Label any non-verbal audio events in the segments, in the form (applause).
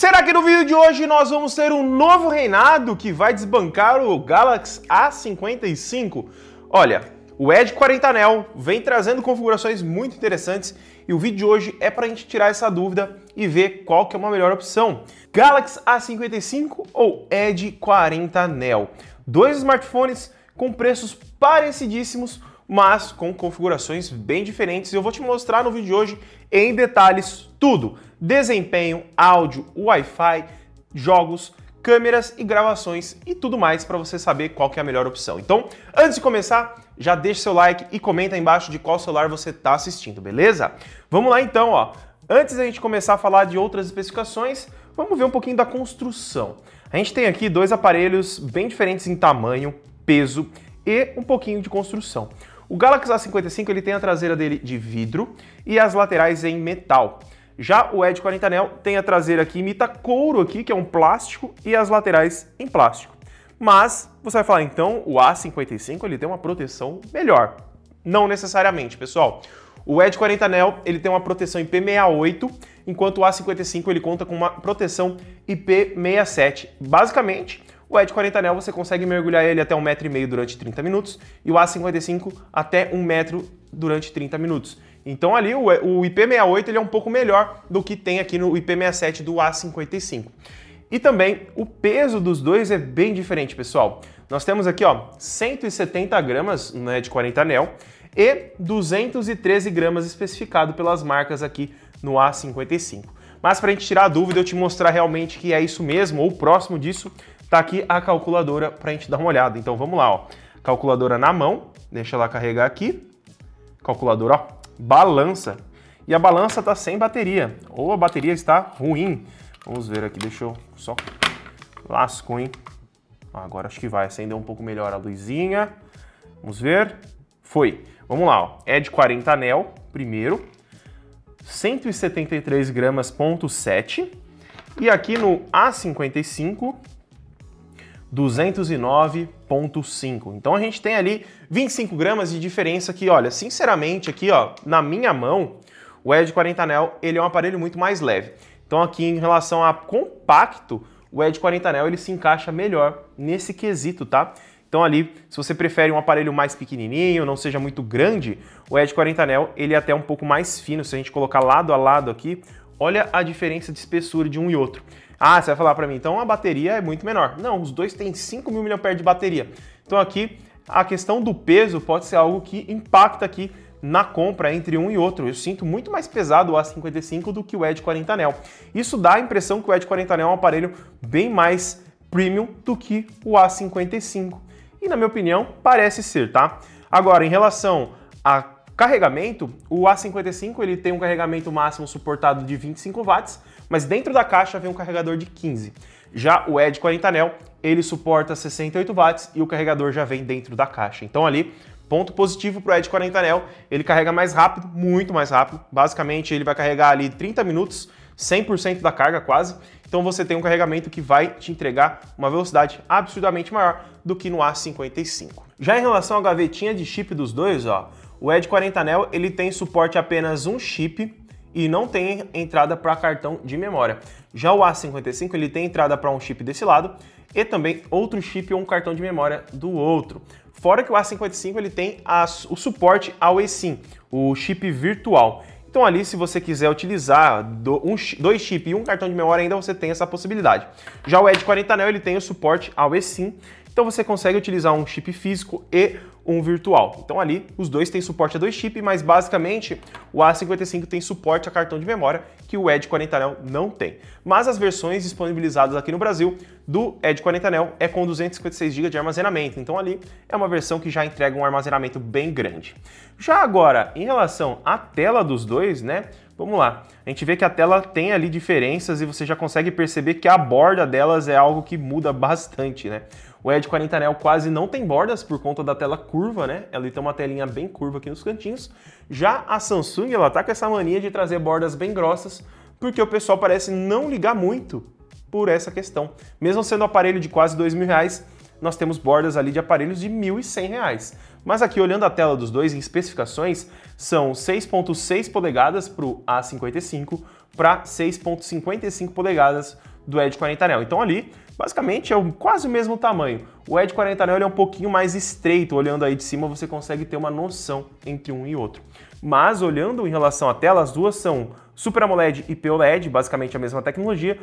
Será que no vídeo de hoje nós vamos ter um novo reinado que vai desbancar o Galaxy A55? Olha, o Edge 40 Nel vem trazendo configurações muito interessantes e o vídeo de hoje é para a gente tirar essa dúvida e ver qual que é uma melhor opção. Galaxy A55 ou Edge 40 Nel? Dois smartphones com preços parecidíssimos, mas com configurações bem diferentes. Eu vou te mostrar no vídeo de hoje em detalhes tudo: desempenho, áudio, Wi-Fi, jogos, câmeras e gravações e tudo mais para você saber qual é a melhor opção. Então, antes de começar, já deixa seu like e comenta aí embaixo de qual celular você está assistindo, beleza? Vamos lá então, ó. Antes da gente começar a falar de outras especificações, vamos ver um pouquinho da construção. A gente tem aqui dois aparelhos bem diferentes em tamanho, peso e um pouquinho de construção. O Galaxy A55 ele tem a traseira dele de vidro e as laterais em metal. Já o Edge 40 Anel tem a traseira que imita couro aqui, que é um plástico, e as laterais em plástico. Mas você vai falar, então, o A55 ele tem uma proteção melhor. Não necessariamente, pessoal. O Edge 40 Anel ele tem uma proteção IP68, enquanto o A55 ele conta com uma proteção IP67. Basicamente, o Ed 40 anel você consegue mergulhar ele até 1,5m durante 30 minutos e o A55 até 1 metro durante 30 minutos. Então ali o, IP68 ele é um pouco melhor do que tem aqui no IP67 do A55. E também o peso dos dois é bem diferente, pessoal. Nós temos aqui ó, 170 gramas né, de 40 anel e 213 gramas especificado pelas marcas aqui no A55. Mas para a gente tirar a dúvida, eu te mostrar realmente que é isso mesmo, ou próximo disso, Tá aqui a calculadora para a gente dar uma olhada. Então vamos lá, ó. Calculadora na mão, deixa ela carregar aqui. Calculadora, ó, balança. E a balança está sem bateria, ou a bateria está ruim. Vamos ver aqui, deixa eu só... Lasco, hein? Agora acho que vai acender um pouco melhor a luzinha. Vamos ver. Foi. Vamos lá, ó. é de 40 anel, primeiro. 173 gramas, ponto 7. E aqui no A55, 209.5. Então a gente tem ali 25 gramas de diferença que, olha, sinceramente aqui, ó, na minha mão, o Edge 40 Anel, ele é um aparelho muito mais leve. Então aqui em relação a compacto, o Edge 40 Anel, ele se encaixa melhor nesse quesito, tá? Então ali, se você prefere um aparelho mais pequenininho, não seja muito grande, o Edge 40 Anel, ele é até um pouco mais fino, se a gente colocar lado a lado aqui, Olha a diferença de espessura de um e outro. Ah, você vai falar para mim, então a bateria é muito menor. Não, os dois têm 5 mil mAh de bateria. Então aqui a questão do peso pode ser algo que impacta aqui na compra entre um e outro. Eu sinto muito mais pesado o A55 do que o Edge 40 Anel. Isso dá a impressão que o Edge 40 Anel é um aparelho bem mais premium do que o A55. E na minha opinião, parece ser, tá? Agora, em relação a Carregamento, o A55 ele tem um carregamento máximo suportado de 25 watts, mas dentro da caixa vem um carregador de 15. Já o Edge 40 anel, ele suporta 68 watts e o carregador já vem dentro da caixa. Então ali, ponto positivo para o Edge 40 anel, ele carrega mais rápido, muito mais rápido. Basicamente ele vai carregar ali 30 minutos, 100% da carga quase. Então você tem um carregamento que vai te entregar uma velocidade absurdamente maior do que no A55. Já em relação à gavetinha de chip dos dois, ó, o Edge 40 Anel ele tem suporte a apenas um chip e não tem entrada para cartão de memória. Já o A55 ele tem entrada para um chip desse lado e também outro chip ou um cartão de memória do outro. Fora que o A55 ele tem o suporte ao eSIM, o chip virtual. Então ali, se você quiser utilizar dois chips e um cartão de memória, ainda você tem essa possibilidade. Já o Edge 40 Anel ele tem o suporte ao eSIM então você consegue utilizar um chip físico e um virtual. Então ali os dois têm suporte a dois chips, mas basicamente o A55 tem suporte a cartão de memória que o Edge 40 Anel não tem. Mas as versões disponibilizadas aqui no Brasil do Edge 40 Anel é com 256 GB de armazenamento. Então ali é uma versão que já entrega um armazenamento bem grande. Já agora, em relação à tela dos dois, né? Vamos lá. A gente vê que a tela tem ali diferenças e você já consegue perceber que a borda delas é algo que muda bastante, né? O Edge 40 anel quase não tem bordas por conta da tela curva, né? Ela tem uma telinha bem curva aqui nos cantinhos. Já a Samsung, ela tá com essa mania de trazer bordas bem grossas, porque o pessoal parece não ligar muito por essa questão. Mesmo sendo um aparelho de quase dois mil reais, nós temos bordas ali de aparelhos de cem reais. Mas aqui, olhando a tela dos dois em especificações, são 6.6 polegadas para o A55 para 6.55 polegadas do Edge 40 anel. Então ali Basicamente é quase o mesmo tamanho. O Edge 49 é um pouquinho mais estreito, olhando aí de cima você consegue ter uma noção entre um e outro. Mas olhando em relação à tela, as duas são Super AMOLED e POLED, basicamente a mesma tecnologia.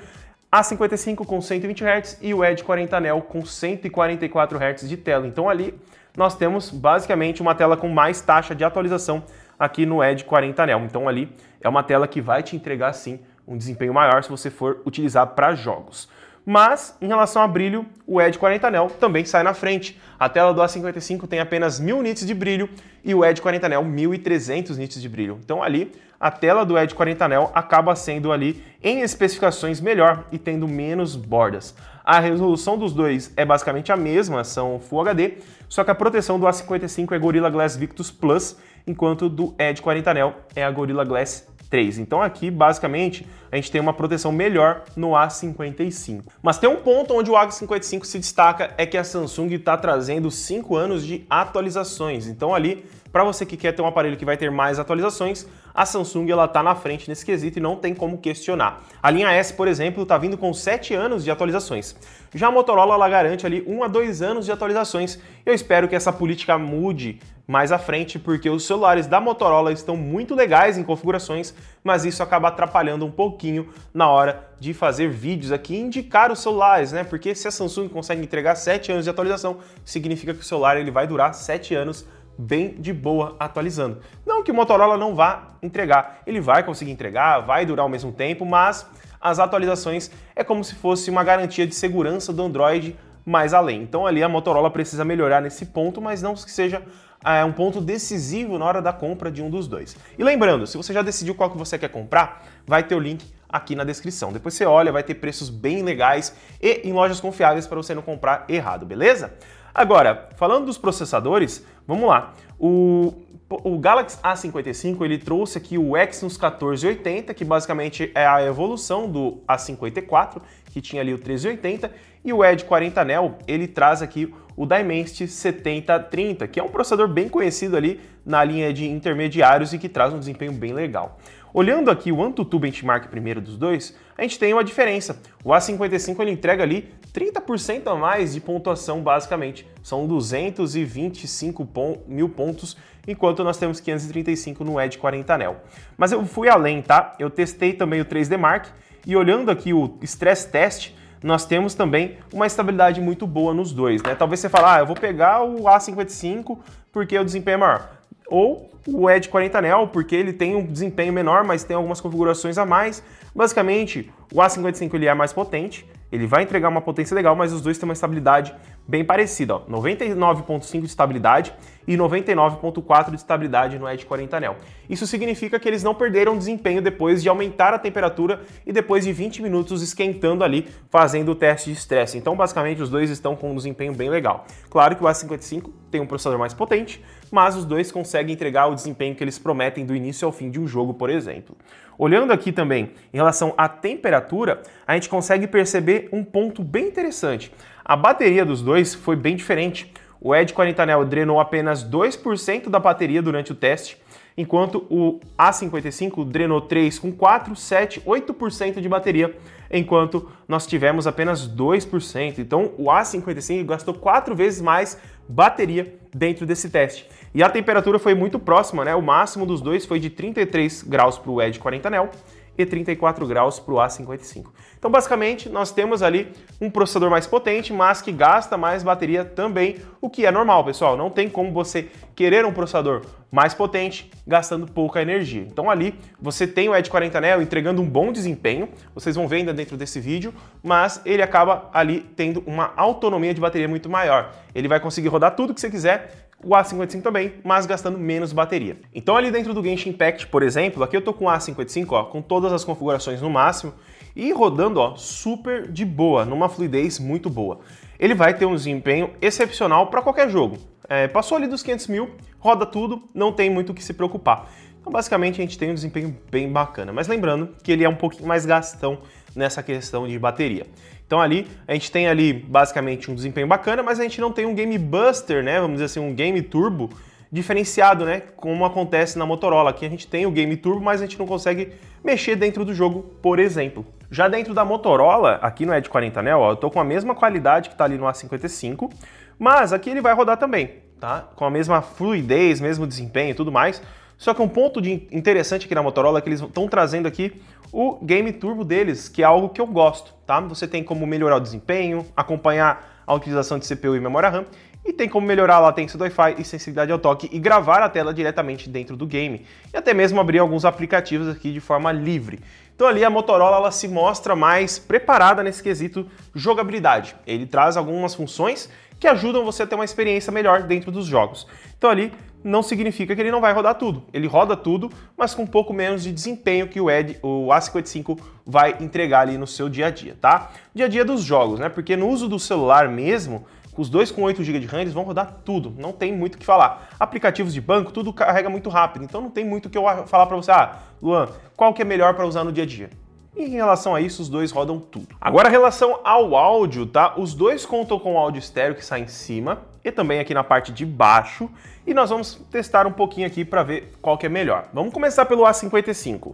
A55 com 120 Hz e o Edge 40 anel com 144 Hz de tela. Então ali nós temos basicamente uma tela com mais taxa de atualização aqui no Edge 40 anel. Então ali é uma tela que vai te entregar sim um desempenho maior se você for utilizar para jogos mas em relação a brilho, o ED 40 anel também sai na frente. A tela do A55 tem apenas 1000 nits de brilho e o ED 40 anel 1300 nits de brilho. Então ali a tela do ED 40 anel acaba sendo ali em especificações melhor e tendo menos bordas. A resolução dos dois é basicamente a mesma, são Full HD, só que a proteção do A55 é Gorilla Glass Victus Plus, enquanto do Edge 40 Anel é a Gorilla Glass 3. Então aqui, basicamente, a gente tem uma proteção melhor no A55. Mas tem um ponto onde o A55 se destaca, é que a Samsung está trazendo 5 anos de atualizações. Então ali, para você que quer ter um aparelho que vai ter mais atualizações, a Samsung ela tá na frente nesse quesito e não tem como questionar. A linha S, por exemplo, está vindo com 7 anos de atualizações. Já a Motorola ela garante ali 1 a 2 anos de atualizações. Eu espero que essa política mude mais à frente, porque os celulares da Motorola estão muito legais em configurações, mas isso acaba atrapalhando um pouquinho na hora de fazer vídeos aqui e indicar os celulares, né? Porque se a Samsung consegue entregar 7 anos de atualização, significa que o celular ele vai durar 7 anos bem de boa atualizando. Não que o Motorola não vá entregar, ele vai conseguir entregar, vai durar ao mesmo tempo, mas as atualizações é como se fosse uma garantia de segurança do Android mais além. Então ali a Motorola precisa melhorar nesse ponto, mas não que seja é um ponto decisivo na hora da compra de um dos dois. E lembrando, se você já decidiu qual que você quer comprar, vai ter o link aqui na descrição. Depois você olha, vai ter preços bem legais e em lojas confiáveis para você não comprar errado, beleza? Agora, falando dos processadores, vamos lá. O, o Galaxy A55 ele trouxe aqui o Exynos 1480, que basicamente é a evolução do A54, que tinha ali o 1380, e o Edge 40 Nel, ele traz aqui o Dimensity 7030, que é um processador bem conhecido ali na linha de intermediários e que traz um desempenho bem legal. Olhando aqui o AnTuTu benchmark primeiro dos dois, a gente tem uma diferença. O A55 ele entrega ali 30% a mais de pontuação basicamente, são 225 mil pontos, enquanto nós temos 535 no Edge 40 Nel. Mas eu fui além, tá? Eu testei também o 3D Mark e olhando aqui o stress test, nós temos também uma estabilidade muito boa nos dois, né? Talvez você fale, ah, eu vou pegar o A55 porque o desempenho é maior. Ou o Edge 40 anel, porque ele tem um desempenho menor, mas tem algumas configurações a mais. Basicamente, o A55 ele é mais potente, ele vai entregar uma potência legal, mas os dois têm uma estabilidade bem parecida. 99,5 de estabilidade e 99,4 de estabilidade no Edge 40 anel. Isso significa que eles não perderam desempenho depois de aumentar a temperatura e depois de 20 minutos esquentando ali, fazendo o teste de estresse. Então, basicamente, os dois estão com um desempenho bem legal. Claro que o A55 tem um processador mais potente, mas os dois conseguem entregar o desempenho que eles prometem do início ao fim de um jogo, por exemplo. Olhando aqui também em relação à temperatura, a gente consegue perceber um ponto bem interessante. A bateria dos dois foi bem diferente. O Edge 40 anel drenou apenas 2% da bateria durante o teste, enquanto o A55 drenou 3 com 4, 7, 8% de bateria, enquanto nós tivemos apenas 2%. Então o A55 gastou 4 vezes mais bateria dentro desse teste. E a temperatura foi muito próxima, né? O máximo dos dois foi de 33 graus para o Edge 40 Nel e 34 graus para o A55. Então, basicamente, nós temos ali um processador mais potente, mas que gasta mais bateria também, o que é normal, pessoal. Não tem como você querer um processador mais potente gastando pouca energia. Então, ali você tem o Edge 40 Neo entregando um bom desempenho, vocês vão ver ainda dentro desse vídeo, mas ele acaba ali tendo uma autonomia de bateria muito maior. Ele vai conseguir rodar tudo que você quiser o A55 também, mas gastando menos bateria. Então ali dentro do Genshin Impact, por exemplo, aqui eu tô com o A55, ó, com todas as configurações no máximo e rodando, ó, super de boa, numa fluidez muito boa. Ele vai ter um desempenho excepcional para qualquer jogo. É, passou ali dos 500 mil, roda tudo, não tem muito o que se preocupar. Então, basicamente, a gente tem um desempenho bem bacana. Mas lembrando que ele é um pouquinho mais gastão nessa questão de bateria. Então ali, a gente tem ali basicamente um desempenho bacana, mas a gente não tem um Game Buster, né? Vamos dizer assim, um Game Turbo diferenciado, né? Como acontece na Motorola. Aqui a gente tem o Game Turbo, mas a gente não consegue mexer dentro do jogo, por exemplo. Já dentro da Motorola, aqui no Edge 40 Neo, ó, eu tô com a mesma qualidade que tá ali no A55, mas aqui ele vai rodar também, tá? Com a mesma fluidez, mesmo desempenho e tudo mais, só que um ponto de interessante aqui na Motorola é que eles estão trazendo aqui o Game Turbo deles, que é algo que eu gosto, tá? Você tem como melhorar o desempenho, acompanhar a utilização de CPU e memória RAM, e tem como melhorar a latência do Wi-Fi e sensibilidade ao toque e gravar a tela diretamente dentro do game, e até mesmo abrir alguns aplicativos aqui de forma livre. Então ali a Motorola ela se mostra mais preparada nesse quesito jogabilidade. Ele traz algumas funções que ajudam você a ter uma experiência melhor dentro dos jogos. Então ali não significa que ele não vai rodar tudo. Ele roda tudo, mas com um pouco menos de desempenho que o, Ed, o A55 vai entregar ali no seu dia a dia, tá? Dia a dia dos jogos, né? Porque no uso do celular mesmo, os dois com 8 GB de RAM, eles vão rodar tudo, não tem muito o que falar. Aplicativos de banco, tudo carrega muito rápido, então não tem muito o que eu falar para você, ah, Luan, qual que é melhor para usar no dia a dia? E em relação a isso, os dois rodam tudo. Agora, em relação ao áudio, tá? Os dois contam com o áudio estéreo que sai em cima e também aqui na parte de baixo. E nós vamos testar um pouquinho aqui para ver qual que é melhor. Vamos começar pelo A55.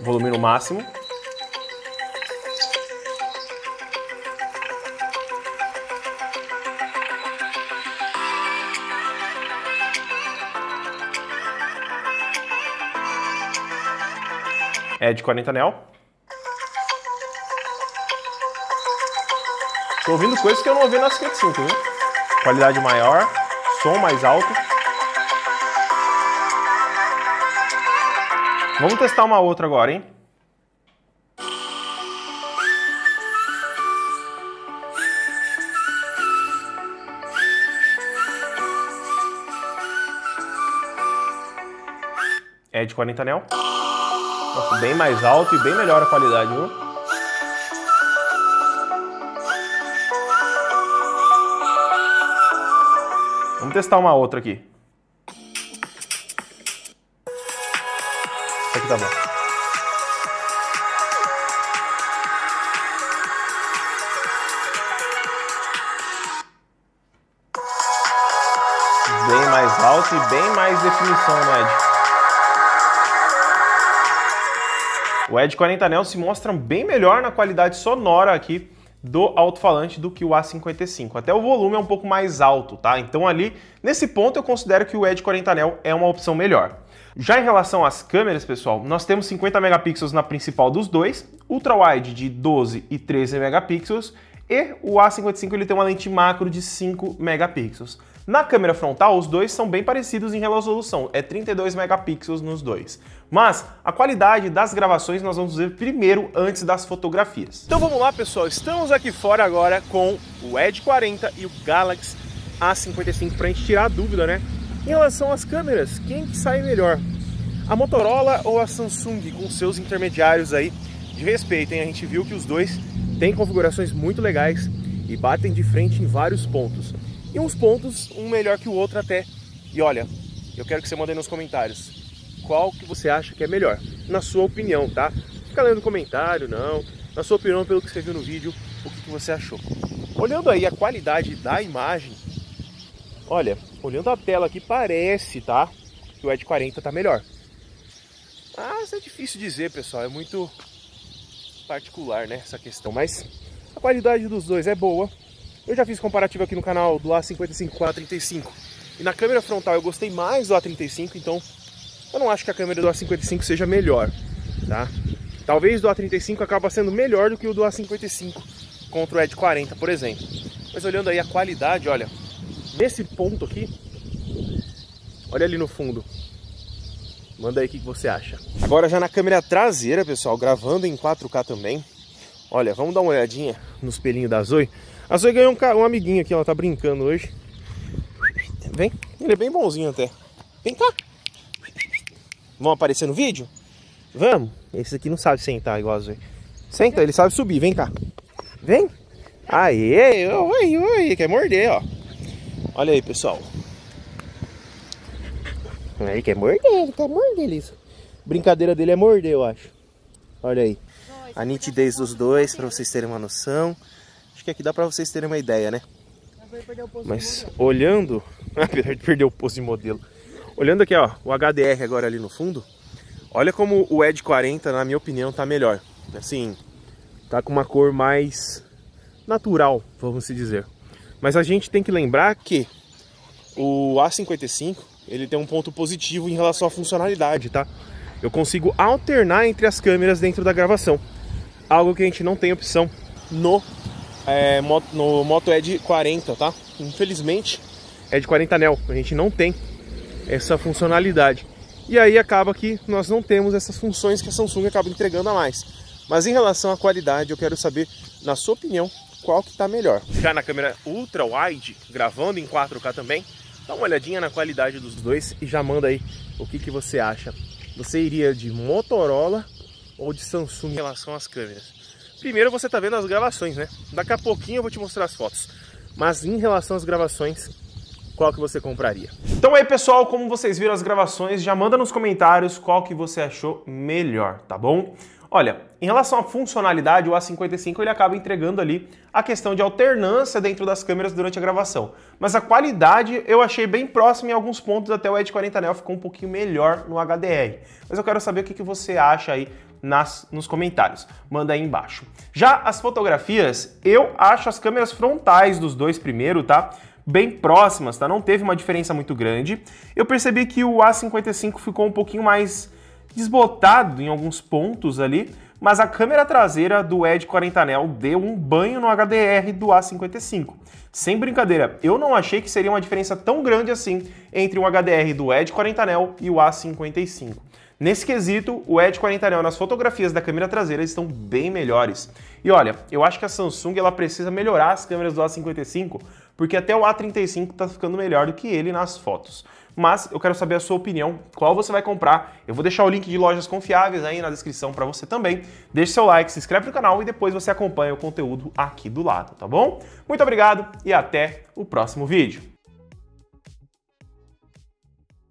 Volume no máximo. é de 40 anel. Tô ouvindo coisas que eu não ouvi na 55, hein? Qualidade maior, som mais alto. Vamos testar uma outra agora, hein? É de 40 anel. Nossa, bem mais alto e bem melhor a qualidade, viu? Vamos testar uma outra aqui. Essa aqui tá bom. bem mais alto e bem mais definição, Ned. Né, O Ed 40 anel se mostra bem melhor na qualidade sonora aqui do alto-falante do que o A55. Até o volume é um pouco mais alto, tá? Então ali, nesse ponto eu considero que o Edge 40 anel é uma opção melhor. Já em relação às câmeras, pessoal, nós temos 50 megapixels na principal dos dois, ultra-wide de 12 e 13 megapixels, e o A55 ele tem uma lente macro de 5 megapixels. Na câmera frontal, os dois são bem parecidos em resolução, é 32 megapixels nos dois. Mas a qualidade das gravações nós vamos ver primeiro antes das fotografias. Então vamos lá, pessoal, estamos aqui fora agora com o Edge 40 e o Galaxy A55 para a gente tirar a dúvida, né? Em relação às câmeras, quem que sai melhor? A Motorola ou a Samsung com seus intermediários aí de respeito, hein? A gente viu que os dois têm configurações muito legais e batem de frente em vários pontos e uns pontos, um melhor que o outro até. E olha, eu quero que você mande nos comentários qual que você acha que é melhor, na sua opinião, tá? Fica lendo comentário, não. Na sua opinião, pelo que você viu no vídeo, o que, que você achou. Olhando aí a qualidade da imagem, olha, olhando a tela aqui, parece, tá? Que o Ed 40 tá melhor. Mas é difícil dizer, pessoal, é muito particular, né, essa questão. Mas a qualidade dos dois é boa, eu já fiz comparativo aqui no canal do A55 com a A35. E na câmera frontal eu gostei mais do A35, então eu não acho que a câmera do A55 seja melhor, tá? Talvez do A35 acaba sendo melhor do que o do A55 contra o Ed 40, por exemplo. Mas olhando aí a qualidade, olha, nesse ponto aqui, olha ali no fundo. Manda aí o que você acha. Agora já na câmera traseira, pessoal, gravando em 4K também. Olha, vamos dar uma olhadinha no espelhinho da Zoe. A Zoe ganhou um, um amiguinho aqui, ó, tá brincando hoje. Vem, ele é bem bonzinho até. Vem cá. Vão aparecer no vídeo? Vamos. Esse aqui não sabe sentar igual a Zoe. Senta, ele sabe subir, vem cá. Vem. Aê, oi, oi, quer morder, ó. Olha aí, pessoal. Ele quer morder, ele quer morder, Lisa. Brincadeira dele é morder, eu acho. Olha aí. A tá nitidez dos dois, para vocês terem uma noção. Acho que aqui dá para vocês terem uma ideia, né? Mas olhando, (laughs) apesar de perder o posto de modelo, olhando aqui ó, o HDR agora ali no fundo, olha como o Ed 40, na minha opinião, tá melhor. Assim, tá com uma cor mais natural, vamos se dizer. Mas a gente tem que lembrar que o A55, ele tem um ponto positivo em relação à funcionalidade, tá? Eu consigo alternar entre as câmeras dentro da gravação. Algo que a gente não tem opção no é, no moto é de 40, tá? Infelizmente é de 40 anel, a gente não tem essa funcionalidade. E aí acaba que nós não temos essas funções que a Samsung acaba entregando a mais. Mas em relação à qualidade, eu quero saber, na sua opinião, qual que está melhor. Já na câmera ultra wide, gravando em 4K também, dá uma olhadinha na qualidade dos dois e já manda aí o que, que você acha. Você iria de Motorola ou de Samsung em relação às câmeras? Primeiro você está vendo as gravações, né? Daqui a pouquinho eu vou te mostrar as fotos. Mas em relação às gravações, qual que você compraria. Então aí pessoal, como vocês viram as gravações, já manda nos comentários qual que você achou melhor, tá bom? Olha, em relação à funcionalidade, o A55 ele acaba entregando ali a questão de alternância dentro das câmeras durante a gravação. Mas a qualidade eu achei bem próxima em alguns pontos, até o Edge 40 Neo ficou um pouquinho melhor no HDR. Mas eu quero saber o que, que você acha aí nas, nos comentários. Manda aí embaixo. Já as fotografias, eu acho as câmeras frontais dos dois primeiro, tá? Bem próximas, tá? Não teve uma diferença muito grande. Eu percebi que o A55 ficou um pouquinho mais desbotado em alguns pontos ali, mas a câmera traseira do Edge 40 Anel deu um banho no HDR do A55. Sem brincadeira, eu não achei que seria uma diferença tão grande assim entre o HDR do Edge 40 Anel e o A55. Nesse quesito, o Edge 40 anel nas fotografias da câmera traseira estão bem melhores. E olha, eu acho que a Samsung ela precisa melhorar as câmeras do A55, porque até o A35 está ficando melhor do que ele nas fotos. Mas eu quero saber a sua opinião, qual você vai comprar. Eu vou deixar o link de lojas confiáveis aí na descrição para você também. Deixe seu like, se inscreve no canal e depois você acompanha o conteúdo aqui do lado, tá bom? Muito obrigado e até o próximo vídeo.